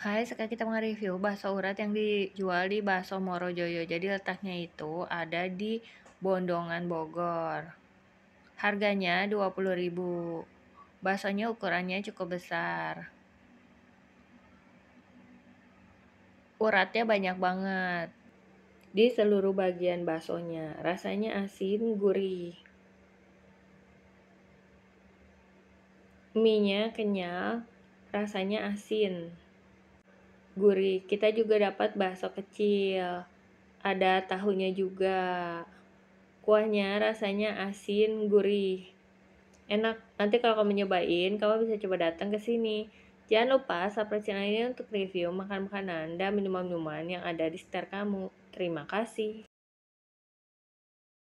Hai, sekarang kita mereview bakso urat yang dijual di Bakso Morojoyo. Jadi letaknya itu ada di Bondongan Bogor. Harganya 20.000. Baksonya ukurannya cukup besar. Uratnya banyak banget. Di seluruh bagian baksonya, rasanya asin, gurih. mie-nya kenyal, rasanya asin gurih. Kita juga dapat bakso kecil. Ada tahunya juga. Kuahnya rasanya asin, gurih. Enak. Nanti kalau kamu nyobain, kamu bisa coba datang ke sini. Jangan lupa subscribe channel ini untuk review makan-makanan dan minuman-minuman yang ada di sekitar kamu. Terima kasih.